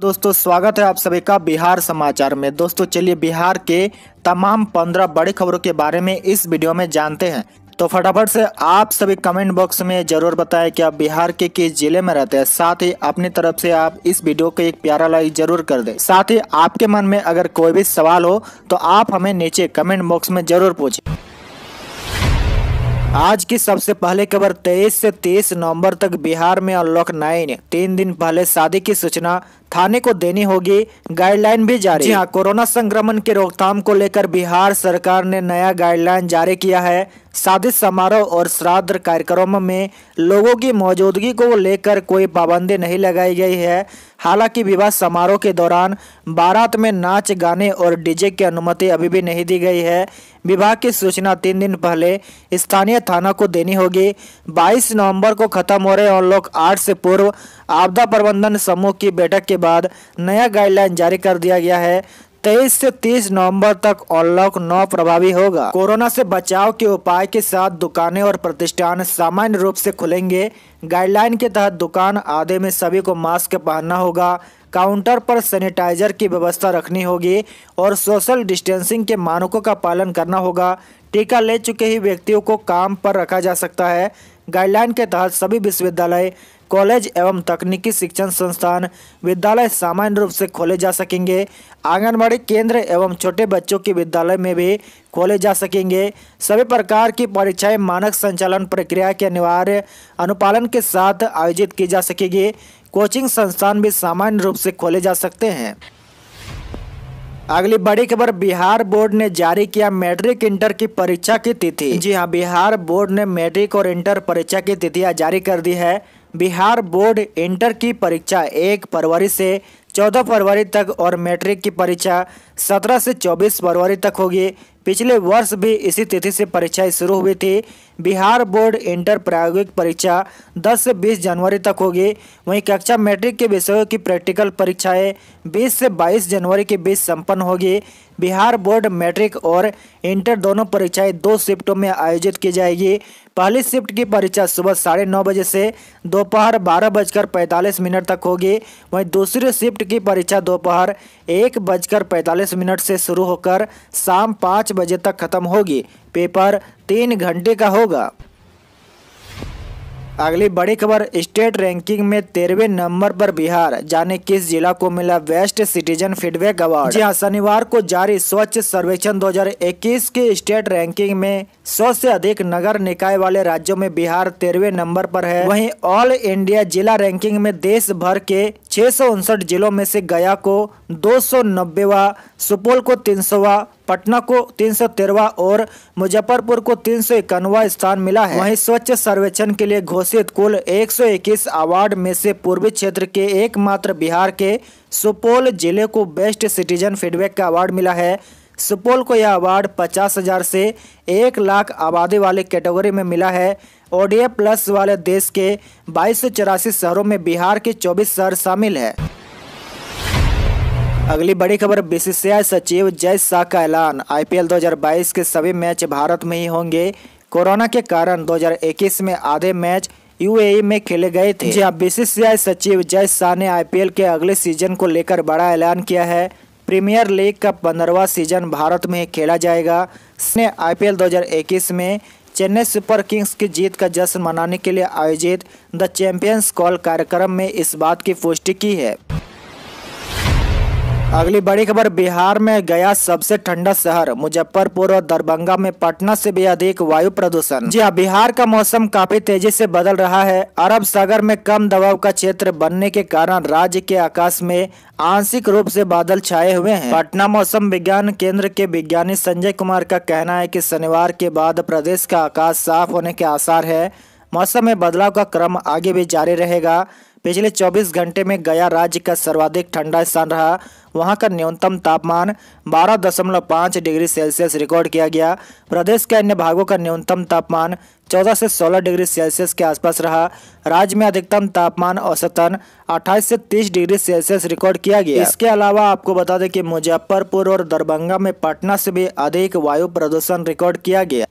दोस्तों स्वागत है आप सभी का बिहार समाचार में दोस्तों चलिए बिहार के तमाम पंद्रह बड़ी खबरों के बारे में इस वीडियो में जानते हैं तो फटाफट से आप सभी कमेंट बॉक्स में जरूर बताएं कि आप बिहार के किस जिले में रहते हैं साथ ही अपनी तरफ से आप इस वीडियो को एक प्यारा लाइक जरूर कर दें साथ ही आपके मन में अगर कोई भी सवाल हो तो आप हमें नीचे कमेंट बॉक्स में जरूर पूछे आज की सबसे पहले खबर 23 से 30 नवंबर तक बिहार में अनलॉक नाइन तीन दिन पहले शादी की सूचना थाने को देनी होगी गाइडलाइन भी जारी जी हाँ कोरोना संक्रमण की रोकथाम को लेकर बिहार सरकार ने नया गाइडलाइन जारी किया है शादी समारोह और श्राद्ध कार्यक्रम में लोगों की मौजूदगी को लेकर कोई पाबंदी नहीं लगाई गई है हालांकि विवाह समारोह के दौरान बारात में नाच गाने और डीजे की अनुमति अभी भी नहीं दी गई है विवाह की सूचना तीन दिन पहले स्थानीय थाना को देनी होगी 22 नवंबर को खत्म हो रहे अनलॉक आठ से पूर्व आपदा प्रबंधन समूह की बैठक के बाद नया गाइडलाइन जारी कर दिया गया है तेईस से तीस नवंबर तक अनलॉक नौ प्रभावी होगा कोरोना से बचाव के उपाय के साथ दुकानें और प्रतिष्ठान सामान्य रूप से खुलेंगे गाइडलाइन के तहत दुकान आधे में सभी को मास्क पहनना होगा काउंटर पर सैनिटाइजर की व्यवस्था रखनी होगी और सोशल डिस्टेंसिंग के मानकों का पालन करना होगा टीका ले चुके ही व्यक्तियों को काम पर रखा जा सकता है गाइडलाइन के तहत सभी विश्वविद्यालय कॉलेज एवं तकनीकी शिक्षण संस्थान विद्यालय सामान्य रूप से खोले जा सकेंगे आंगनबाड़ी केंद्र एवं छोटे बच्चों के विद्यालय में भी खोले जा सकेंगे सभी प्रकार की परीक्षाएं मानक संचालन प्रक्रिया के अनिवार्य अनुपालन के साथ आयोजित की जा सकेगी कोचिंग संस्थान भी सामान्य रूप से खोले जा सकते हैं अगली बड़ी खबर बिहार बोर्ड ने जारी किया मैट्रिक इंटर की परीक्षा की तिथि जी हाँ बिहार बोर्ड ने मैट्रिक और इंटर परीक्षा की तिथियां जारी कर दी है बिहार बोर्ड इंटर की परीक्षा एक फरवरी से चौदह फरवरी तक और मैट्रिक की परीक्षा सत्रह से चौबीस फरवरी तक होगी पिछले वर्ष भी इसी तिथि से परीक्षाएं शुरू हुई थी बिहार बोर्ड इंटर प्रायोगिक परीक्षा 10 से 20 जनवरी तक होगी वहीं कक्षा मैट्रिक के विषयों की प्रैक्टिकल परीक्षाएं 20 से 22 जनवरी के बीच संपन्न होगी बिहार बोर्ड मैट्रिक और इंटर दोनों परीक्षाएं दो शिफ्टों में आयोजित की जाएगी पहली शिफ्ट की परीक्षा सुबह साढ़े नौ बजे से दोपहर बारह बजकर पैंतालीस मिनट तक होगी वहीं दूसरी शिफ्ट की परीक्षा दोपहर एक बजकर पैंतालीस मिनट से शुरू होकर शाम पाँच बजे तक खत्म होगी पेपर तीन घंटे का होगा अगली बड़ी खबर स्टेट रैंकिंग में तेरहवें नंबर पर बिहार जाने किस जिला को मिला बेस्ट सिटीजन फीडबैक अवार्ड जी हाँ शनिवार को जारी स्वच्छ सर्वेक्षण 2021 के स्टेट रैंकिंग में 100 से अधिक नगर निकाय वाले राज्यों में बिहार तेरहवें नंबर पर है वहीं ऑल इंडिया जिला रैंकिंग में देश भर के छः जिलों में से गया को दो सौ नब्बेवा सुपौल को तीन सौवा पटना को तीन सौ तेरवा और मुजफ्फरपुर को तीन सौ इक्यानवा स्थान मिला है वहीं स्वच्छ सर्वेक्षण के लिए घोषित कुल 121 अवार्ड में से पूर्वी क्षेत्र के एकमात्र बिहार के सुपौल जिले को बेस्ट सिटीजन फीडबैक का अवार्ड मिला है सुपौल को यह अवार्ड पचास हजार से एक लाख आबादी वाले कैटेगरी में मिला है ओडीए प्लस वाले देश के बाईस चौरासी शहरों में बिहार के 24 शहर शामिल है अगली बड़ी खबर बीसीसीआई सचिव जय शाह का ऐलान आईपीएल 2022 के सभी मैच भारत में ही होंगे कोरोना के कारण 2021 में आधे मैच यूएई में खेले गए थे जी हाँ। बीसीसीआई सचिव जय शाह ने आईपीएल के अगले सीजन को लेकर बड़ा ऐलान किया है प्रीमियर लीग का पंद्रहवा सीजन भारत में खेला जाएगा इसने आईपीएल 2021 में चेन्नई सुपर किंग्स की जीत का जश्न मनाने के लिए आयोजित द चैंपियंस कॉल कार्यक्रम में इस बात की पुष्टि की है अगली बड़ी खबर बिहार में गया सबसे ठंडा शहर मुजफ्फरपुर और दरभंगा में पटना से भी अधिक वायु प्रदूषण जी हाँ बिहार का मौसम काफी तेजी से बदल रहा है अरब सागर में कम दबाव का क्षेत्र बनने के कारण राज्य के आकाश में आंशिक रूप से बादल छाए हुए हैं पटना मौसम विज्ञान केंद्र के विज्ञानी संजय कुमार का कहना है की शनिवार के बाद प्रदेश का आकाश साफ होने के आसार है मौसम में बदलाव का क्रम आगे भी जारी रहेगा पिछले 24 घंटे में गया राज्य का सर्वाधिक ठंडा स्थान रहा वहां का न्यूनतम तापमान 12.5 डिग्री सेल्सियस रिकॉर्ड किया गया प्रदेश के अन्य भागों का न्यूनतम तापमान 14 से 16 डिग्री सेल्सियस के आसपास रहा राज्य में अधिकतम तापमान औसतन 28 से 30 डिग्री सेल्सियस रिकॉर्ड किया गया इसके अलावा आपको बता दें कि मुजफ्फरपुर और दरभंगा में पटना से भी अधिक वायु प्रदूषण रिकॉर्ड किया गया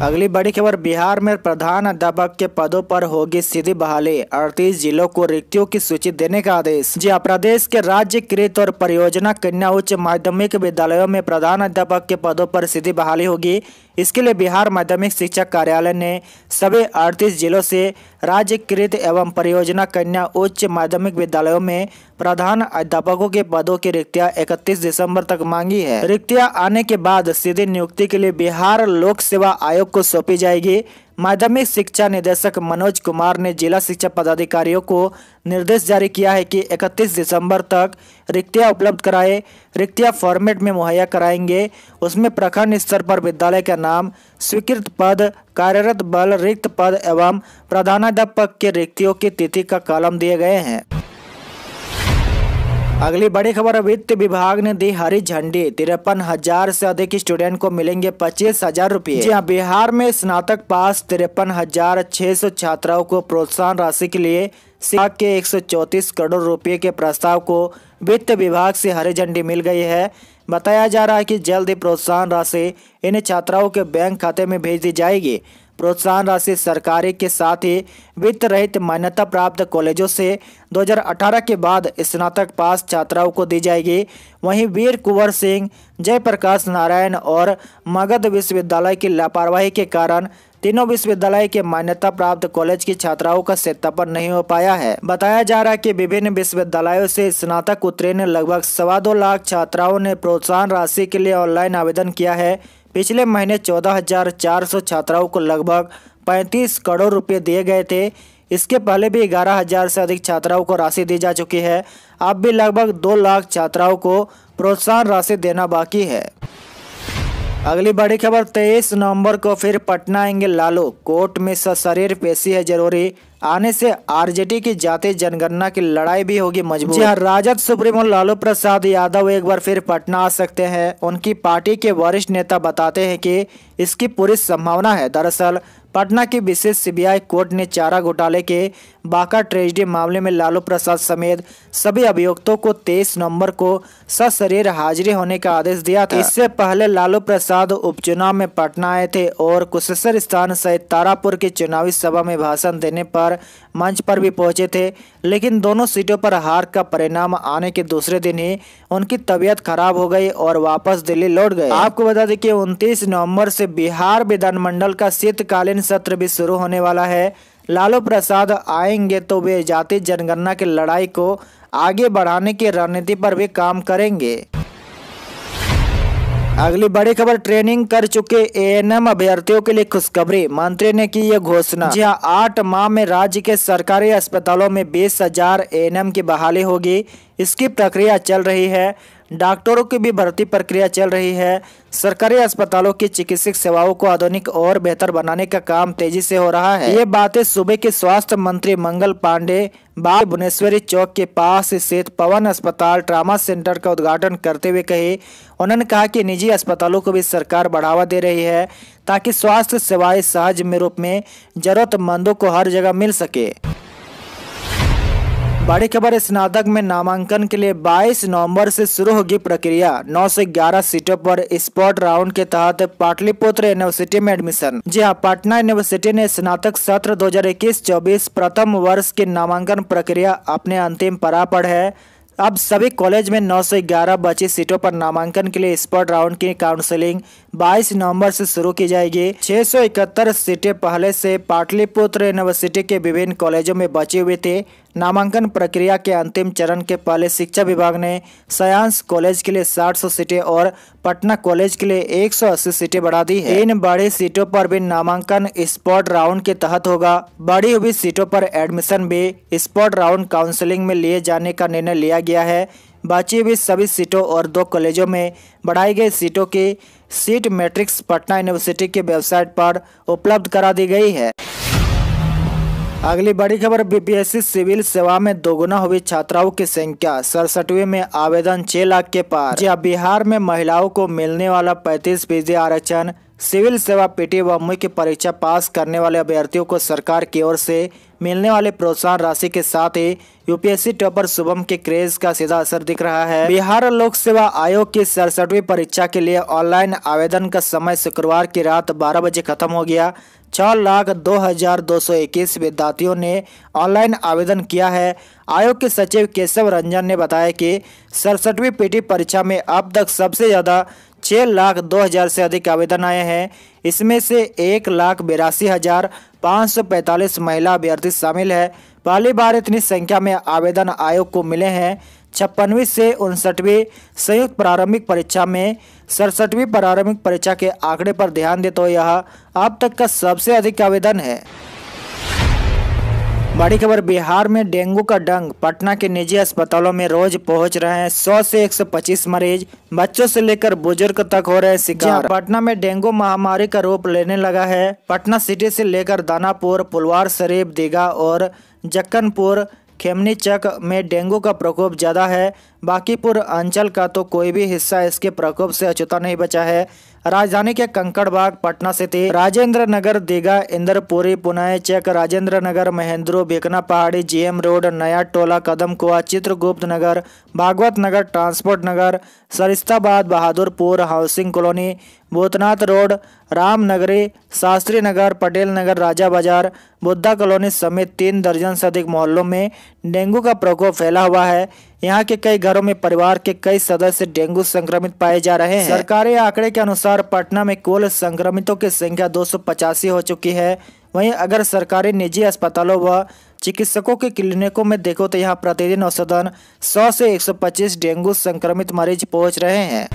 अगली बड़ी खबर बिहार में प्रधान अध्यापक के पदों पर होगी सीधी बहाली अड़तीस जिलों को रिक्तियों की सूची देने का आदेश जी हाँ, प्रदेश के राज्य कृत और परियोजना कन्या उच्च माध्यमिक विद्यालयों में प्रधान अध्यापक के पदों पर सीधी बहाली होगी इसके लिए बिहार माध्यमिक शिक्षा कार्यालय ने सभी अड़तीस जिलों से राज्यकृत एवं परियोजना कन्या उच्च माध्यमिक विद्यालयों में प्रधान अध्यापकों के पदों की रिक्तियां 31 दिसंबर तक मांगी है रिक्तियां आने के बाद सीधी नियुक्ति के लिए बिहार लोक सेवा आयोग को सौंपी जाएगी माध्यमिक शिक्षा निदेशक मनोज कुमार ने जिला शिक्षा पदाधिकारियों को निर्देश जारी किया है कि 31 दिसंबर तक रिक्तियां उपलब्ध कराए रिक्तियां फॉर्मेट में मुहैया कराएंगे उसमें प्रखंड स्तर पर विद्यालय का नाम स्वीकृत पद कार्यरत बल रिक्त पद एवं प्रधानाध्यापक के रिक्तियों की तिथि का कालम दिए गए हैं अगली बड़ी खबर वित्त विभाग ने दी हरी झंडी तिरपन हजार ऐसी अधिक स्टूडेंट को मिलेंगे पच्चीस हजार रूपए हाँ, बिहार में स्नातक पास तिरपन हजार छह सौ छात्राओं को प्रोत्साहन राशि के लिए विभाग के 134 करोड़ रुपए के प्रस्ताव को वित्त विभाग से हरी झंडी मिल गई है बताया जा रहा है कि जल्द ही प्रोत्साहन राशि इन छात्राओं के बैंक खाते में भेज दी जाएगी प्रोत्साहन राशि सरकारी के साथ ही वित्त रहित मान्यता प्राप्त कॉलेजों से 2018 के बाद स्नातक पास छात्राओं को दी जाएगी वहीं वीर कुंवर सिंह जयप्रकाश नारायण और मगध विश्वविद्यालय की लापरवाही के कारण तीनों विश्वविद्यालय के मान्यता प्राप्त कॉलेज की छात्राओं का सत्यापन नहीं हो पाया है बताया जा रहा है कि विभिन्न विश्वविद्यालयों से स्नातक उत्तीर्ण लगभग सवा दो लाख छात्राओं ने प्रोत्साहन राशि के लिए ऑनलाइन आवेदन किया है पिछले महीने चौदह हजार चार सौ छात्राओं को लगभग पैंतीस करोड़ रुपये दिए गए थे इसके पहले भी ग्यारह हजार से अधिक छात्राओं को राशि दी जा चुकी है अब भी लगभग दो लाख छात्राओं को प्रोत्साहन राशि देना बाकी है अगली बड़ी खबर 23 नवंबर को फिर पटना आएंगे लालू कोर्ट में सशरीर पेशी है जरूरी आने से आरजेडी की जाति जनगणना की लड़ाई भी होगी मजबूत जी हाँ, राजद सुप्रीमो लालू प्रसाद यादव एक बार फिर पटना आ सकते हैं उनकी पार्टी के वरिष्ठ नेता बताते हैं कि इसकी पूरी संभावना है दरअसल पटना की विशेष सीबीआई कोर्ट ने चारा घोटाले के बाका ट्रेजडी मामले में लालू प्रसाद समेत सभी अभियुक्तों को तेईस नवंबर को सशरीर हाजिरी होने का आदेश दिया था हाँ। इससे पहले लालू प्रसाद उपचुनाव में पटना आए थे और कुशेश्वर स्थान सहित तारापुर की चुनावी सभा में भाषण देने पर मंच पर भी पहुंचे थे लेकिन दोनों सीटों पर हार का परिणाम आने के दूसरे दिन ही उनकी तबीयत खराब हो गई और वापस दिल्ली लौट गए आपको बता दें कि 29 नवम्बर से बिहार विधानमंडल का शीतकालीन सत्र भी शुरू होने वाला है लालू प्रसाद आएंगे तो वे जाति जनगणना की लड़ाई को आगे बढ़ाने की रणनीति पर भी काम करेंगे अगली बड़ी खबर ट्रेनिंग कर चुके एएनएम अभ्यर्थियों के लिए खुशखबरी मंत्री ने की यह घोषणा जी हाँ आठ माह में राज्य के सरकारी अस्पतालों में बीस हजार की बहाली होगी इसकी प्रक्रिया चल रही है डॉक्टरों की भी भर्ती प्रक्रिया चल रही है सरकारी अस्पतालों की चिकित्सक सेवाओं को आधुनिक और बेहतर बनाने का काम तेजी से हो रहा है ये बातें सूबे के स्वास्थ्य मंत्री मंगल पांडे बाल भुवनेश्वरी चौक के पास स्थित पवन अस्पताल ट्रामा सेंटर का उद्घाटन करते हुए कही उन्होंने कहा कि निजी अस्पतालों को भी सरकार बढ़ावा दे रही है ताकि स्वास्थ्य सेवाएं सहज में रूप में जरूरतमंदों को हर जगह मिल सके बड़ी खबर स्नातक में नामांकन के लिए 22 नवंबर से शुरू होगी प्रक्रिया 9 से 11 सीटों पर स्पॉट राउंड के तहत पाटलिपुत्र यूनिवर्सिटी में एडमिशन जी हां पटना यूनिवर्सिटी ने स्नातक सत्र 2021-24 प्रथम वर्ष की नामांकन प्रक्रिया अपने अंतिम पड़ा पर है अब सभी कॉलेज में 9 से 11 बची सीटों पर नामांकन के लिए स्पॉट राउंड की काउंसलिंग 22 नवंबर से शुरू की जाएगी 671 सीटें पहले से पाटलिपुत्र यूनिवर्सिटी के विभिन्न कॉलेजों में बची हुई थी नामांकन प्रक्रिया के अंतिम चरण के पहले शिक्षा विभाग ने सयांस कॉलेज के लिए 700 सीटें और पटना कॉलेज के लिए 180 सीटें बढ़ा दी है इन बड़ी सीटों पर भी नामांकन स्पॉट राउंड के तहत होगा बढ़ी हुई सीटों पर एडमिशन भी स्पॉट राउंड काउंसलिंग में लिए जाने का निर्णय लिया गया है बाची हुई सभी सीटों और दो कॉलेजों में बढ़ाई गई सीटों की सीट मैट्रिक्स पटना यूनिवर्सिटी के वेबसाइट पर उपलब्ध करा दी गई है अगली बड़ी खबर बीपीएससी सिविल सेवा में दोगुना हुई छात्राओं की संख्या सड़सठवी में आवेदन छह लाख के पार जी हाँ, बिहार में महिलाओं को मिलने वाला पैंतीस फीसदी आरक्षण सिविल सेवा पीटी व मुख्य परीक्षा पास करने वाले अभ्यर्थियों को सरकार की ओर से मिलने वाले प्रोत्साहन राशि के साथ ही यूपीएससी टॉपर शुभम के क्रेज का सीधा असर दिख रहा है बिहार लोक सेवा आयोग की सड़सठवी परीक्षा के लिए ऑनलाइन आवेदन का समय शुक्रवार की रात बारह बजे खत्म हो गया छः लाख दो हजार दो सौ इक्कीस विद्यार्थियों ने ऑनलाइन आवेदन किया है आयोग के सचिव केशव रंजन ने बताया कि सड़सठवीं पीटी परीक्षा में अब तक सबसे ज़्यादा छः लाख दो हज़ार से अधिक आवेदन आए हैं इसमें से एक लाख बिरासी हज़ार पाँच सौ पैंतालीस महिला अभ्यर्थी शामिल है पहली बार इतनी संख्या में आवेदन आयोग को मिले हैं छप्पनवीं से उनसठवीं संयुक्त प्रारंभिक परीक्षा में सड़सठवीं प्रारंभिक परीक्षा के आंकड़े पर ध्यान दे तो यह अब तक का सबसे अधिक आवेदन है बड़ी खबर बिहार में डेंगू का डंग पटना के निजी अस्पतालों में रोज पहुंच रहे हैं 100 से 125 मरीज बच्चों से लेकर बुजुर्ग तक हो रहे शिकार हाँ। पटना में डेंगू महामारी का रूप लेने लगा है पटना सिटी से लेकर दानापुर पुलवार शरीफ दीघा और जक्कनपुर खेमनी चक में डेंगू का प्रकोप ज़्यादा है बाकीपुर अंचल का तो कोई भी हिस्सा इसके प्रकोप से अछूता नहीं बचा है राजधानी के Kankarbagh Patna city Rajendra Nagar Digha Indrapuri Punaichak Rajendra Nagar Mahendru Bhikhna Pahari G M road Naya Tola Kadam Kuan Chitragupta Nagar Bhagwat Nagar transport Nagar Saristabad Bahadurpur housing colony Bhootnath road Ramnagari Shastri Nagar Patel Nagar Raja Bazar Buddha colony समेत तीन दर्जन से अधिक मोहल्लों में डेंगू का प्रकोप फैला हुआ है यहाँ के कई घरों में परिवार के कई सदस्य डेंगू संक्रमित पाए जा रहे हैं सरकारी आंकड़े के अनुसार पटना में कुल संक्रमितों की संख्या दो हो चुकी है वहीं अगर सरकारी निजी अस्पतालों व चिकित्सकों के क्लिनिकों में देखो तो यहाँ प्रतिदिन औसतन 100 से 125 डेंगू संक्रमित मरीज पहुँच रहे हैं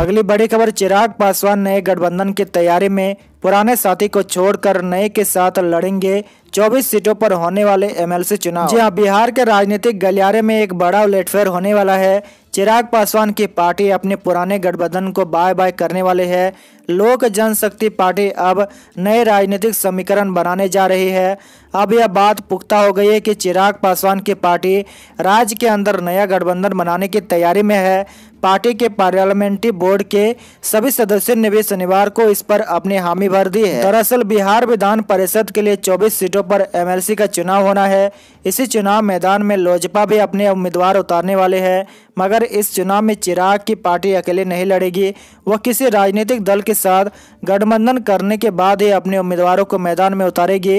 अगली बड़ी खबर चिराग पासवान नए गठबंधन की तैयारी में पुराने साथी को छोड़कर नए के साथ लड़ेंगे 24 सीटों पर होने वाले एमएलसी चुनाव जी हाँ बिहार के राजनीतिक गलियारे में एक बड़ा उलटफेर होने वाला है चिराग पासवान की पार्टी अपने पुराने गठबंधन को बाय बाय करने वाले है लोक जनशक्ति पार्टी अब नए राजनीतिक समीकरण बनाने जा रही है अब यह बात पुख्ता हो गई है कि चिराग पासवान की पार्टी राज्य के अंदर नया गठबंधन बनाने की तैयारी में है पार्टी के पार्लियामेंट्री बोर्ड के सभी सदस्यों ने भी शनिवार को इस पर अपनी हामी भर दी है दरअसल बिहार विधान परिषद के लिए 24 सीटों पर एमएलसी का चुनाव होना है इसी चुनाव मैदान में लोजपा भी अपने उम्मीदवार उतारने वाले हैं मगर इस चुनाव में चिराग की पार्टी अकेले नहीं लड़ेगी वह किसी राजनीतिक दल के साथ गठबंधन करने के बाद ही अपने उम्मीदवारों को मैदान में उतारेगी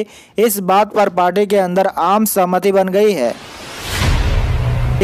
इस बात पर पार्टी के अंदर आम सहमति बन गई है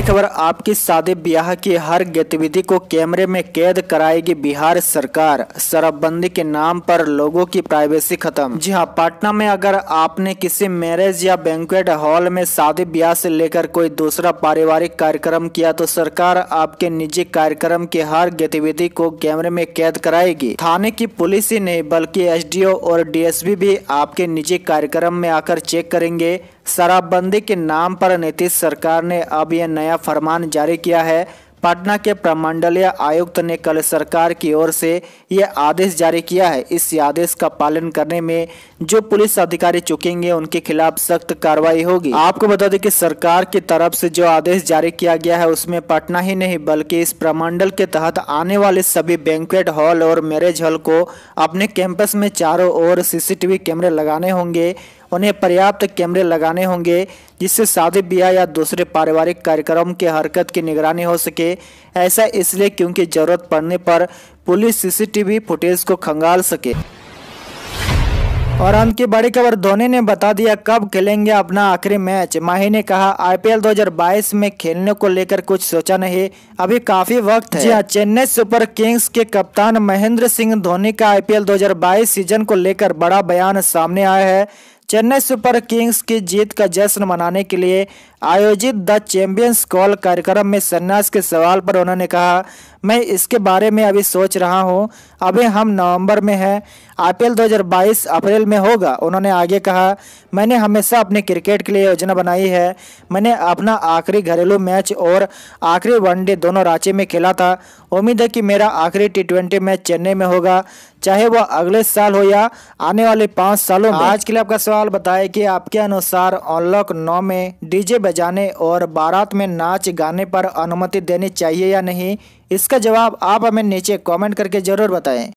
खबर आपके सादे ब्याह की हर गतिविधि को कैमरे में कैद कराएगी बिहार सरकार शराबबंदी के नाम पर लोगों की प्राइवेसी खत्म जी हाँ पटना में अगर आपने किसी मैरिज या बैंकुएट हॉल में शादी ब्याह से लेकर कोई दूसरा पारिवारिक कार्यक्रम किया तो सरकार आपके निजी कार्यक्रम की हर गतिविधि को कैमरे में कैद कराएगी थाने की पुलिस ही नहीं बल्कि एस और डी भी आपके निजी कार्यक्रम में आकर चेक करेंगे शराबबंदी के नाम पर नीतीश सरकार ने अब यह नया फरमान जारी किया है पटना के प्रमंडलीय आयुक्त ने कल सरकार की ओर से यह आदेश जारी किया है इस आदेश का पालन करने में जो पुलिस अधिकारी चुकेंगे उनके खिलाफ सख्त कार्रवाई होगी आपको बता दें कि सरकार की तरफ से जो आदेश जारी किया गया है उसमें पटना ही नहीं बल्कि इस प्रमंडल के तहत आने वाले सभी बैंकुएट हॉल और मैरिज हॉल को अपने कैंपस में चारों ओर सीसीटीवी कैमरे लगाने होंगे उन्हें पर्याप्त कैमरे लगाने होंगे जिससे शादी ब्याह या दूसरे पारिवारिक कार्यक्रम के हरकत की निगरानी हो सके ऐसा इसलिए क्योंकि जरूरत पड़ने पर पुलिस सीसीटीवी फुटेज को खंगाल सके और अंत की बड़ी खबर धोनी ने बता दिया कब खेलेंगे अपना आखिरी मैच माही ने कहा आईपीएल 2022 में खेलने को लेकर कुछ सोचा नहीं अभी काफी वक्त है जी हाँ, चेन्नई सुपर किंग्स के कप्तान महेंद्र सिंह धोनी का आईपीएल 2022 सीजन को लेकर बड़ा बयान सामने आया है चेन्नई सुपर किंग्स की जीत का जश्न मनाने के लिए आयोजित द चैंपियंस कॉल कार्यक्रम में सन्यास के सवाल पर उन्होंने कहा मैं इसके बारे में अभी सोच रहा हूँ अभी हम नवंबर में हैं आईपीएल 2022 अप्रैल में होगा उन्होंने आगे कहा मैंने हमेशा अपने क्रिकेट के लिए योजना बनाई है मैंने अपना आखिरी घरेलू मैच और आखिरी वनडे दोनों रांची में खेला था उम्मीद है कि मेरा आखिरी टी ट्वेंटी मैच चेन्नई में होगा चाहे वह अगले साल हो या आने वाले पाँच सालों में आज के लिए आपका सवाल बताए कि आपके अनुसार अनलॉक नौ में डीजे बजाने और बारात में नाच गाने पर अनुमति देनी चाहिए या नहीं इसका जवाब आप हमें नीचे कमेंट करके ज़रूर बताएं